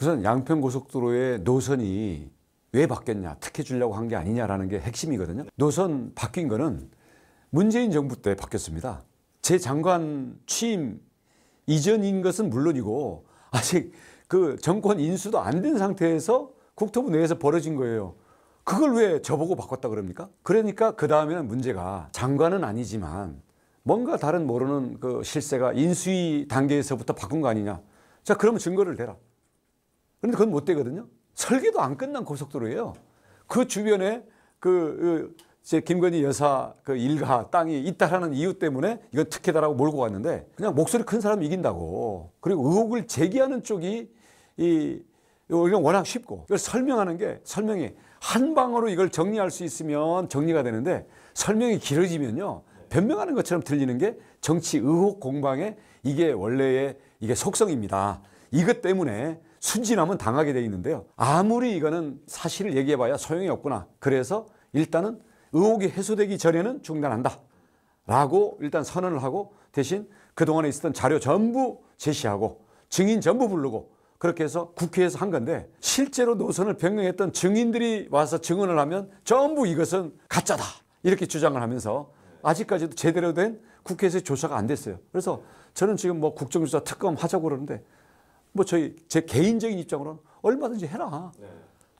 우선 양평고속도로의 노선이 왜 바뀌었냐 특혜 주려고 한 게 아니냐라는 게 핵심이거든요. 노선 바뀐 거는 문재인 정부 때 바뀌었습니다. 제 장관 취임 이전인 것은 물론이고 아직 그 정권 인수도 안 된 상태에서 국토부 내에서 벌어진 거예요. 그걸 왜 저보고 바꿨다 그럽니까? 그러니까 그 다음에는 문제가 장관은 아니지만 뭔가 다른 모르는 그 실세가 인수위 단계에서부터 바꾼 거 아니냐. 자 그러면 증거를 대라. 그런데 그건 못 되거든요. 설계도 안 끝난 고속도로예요. 그 주변에 그, 그 제 김건희 여사 그 일가 땅이 있다라는 이유 때문에 이건 특혜다라고 몰고 갔는데 그냥 목소리 큰 사람이 이긴다고 그리고 의혹을 제기하는 쪽이 이 이건 워낙 쉽고 이걸 설명하는 게 설명이 한 방으로 이걸 정리할 수 있으면 정리가 되는데 설명이 길어지면요 변명하는 것처럼 들리는 게 정치 의혹 공방의 이게 원래의 이게 속성입니다. 이것 때문에 순진함은 당하게 돼 있는데요. 아무리 이거는 사실을 얘기해봐야 소용이 없구나. 그래서 일단은 의혹이 해소되기 전에는 중단한다. 라고 일단 선언을 하고 대신 그동안에 있었던 자료 전부 제시하고 증인 전부 부르고 그렇게 해서 국회에서 한 건데 실제로 노선을 변경했던 증인들이 와서 증언을 하면 전부 이것은 가짜다 이렇게 주장을 하면서 아직까지도 제대로 된 국회에서 조사가 안 됐어요. 그래서 저는 지금 뭐 국정조사 특검 하자고 그러는데 뭐 저희 제 개인적인 입장으로는 얼마든지 해라. 네.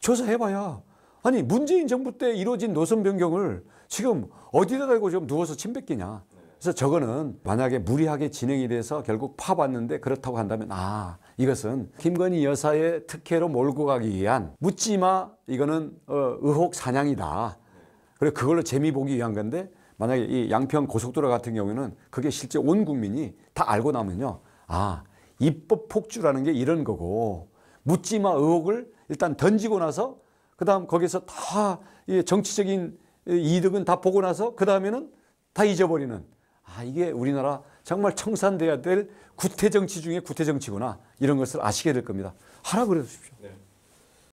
조사해봐야. 아니 문재인 정부 때 이루어진 노선 변경을 지금 어디다 달고 지금 누워서 침 뱉기냐. 그래서 저거는 만약에 무리하게 진행이 돼서 결국 파봤는데 그렇다고 한다면 아 이것은 김건희 여사의 특혜로 몰고 가기 위한 묻지마 이거는 어, 의혹 사냥이다. 그리고 그걸로 재미 보기 위한 건데 만약에 이 양평 고속도로 같은 경우에는 그게 실제 온 국민이 다 알고 나면요. 아 입법 폭주라는 게 이런 거고 묻지마 의혹을 일단 던지고 나서 그 다음 거기서 다 정치적인 이득은 다 보고 나서 그 다음에는 다 잊어버리는 아 이게 우리나라 정말 청산돼야 될 구태정치 중에 구태정치구나 이런 것을 아시게 될 겁니다. 하라 그래 주십시오. 네.